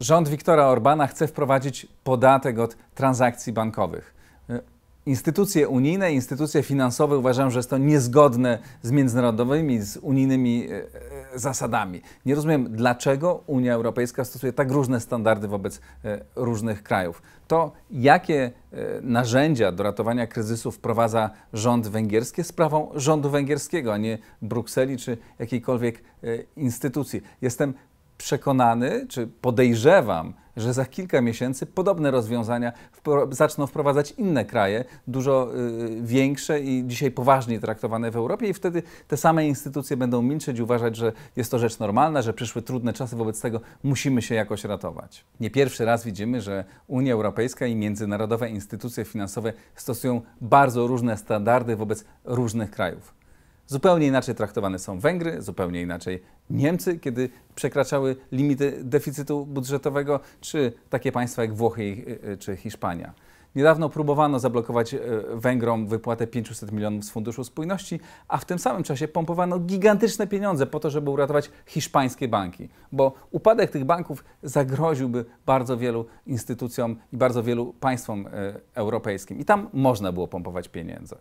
Rząd Wiktora Orbana chce wprowadzić podatek od transakcji bankowych. E, instytucje unijne, instytucje finansowe uważają, że jest to niezgodne z międzynarodowymi, z unijnymi e, e, zasadami. Nie rozumiem, dlaczego Unia Europejska stosuje tak różne standardy wobec różnych krajów. To, jakie narzędzia do ratowania kryzysu wprowadza rząd węgierski, jest sprawą rządu węgierskiego, a nie Brukseli czy jakiejkolwiek instytucji. Jestem przekonany, czy podejrzewam, że za kilka miesięcy podobne rozwiązania wpro zaczną wprowadzać inne kraje, dużo y, większe i dzisiaj poważniej traktowane w Europie, i wtedy te same instytucje będą milczeć i uważać, że jest to rzecz normalna, że przyszły trudne czasy, wobec tego musimy się jakoś ratować. Nie pierwszy raz widzimy, że Unia Europejska i międzynarodowe instytucje finansowe stosują bardzo różne standardy wobec różnych krajów. Zupełnie inaczej traktowane są Węgry, zupełnie inaczej Niemcy, kiedy przekraczały limity deficytu budżetowego, czy takie państwa jak Włochy e, e, czy Hiszpania. Niedawno próbowano zablokować e, Węgrom wypłatę 500 milionów z Funduszu Spójności, a w tym samym czasie pompowano gigantyczne pieniądze po to, żeby uratować hiszpańskie banki, bo upadek tych banków zagroziłby bardzo wielu instytucjom i bardzo wielu państwom europejskim. I tam można było pompować pieniądze.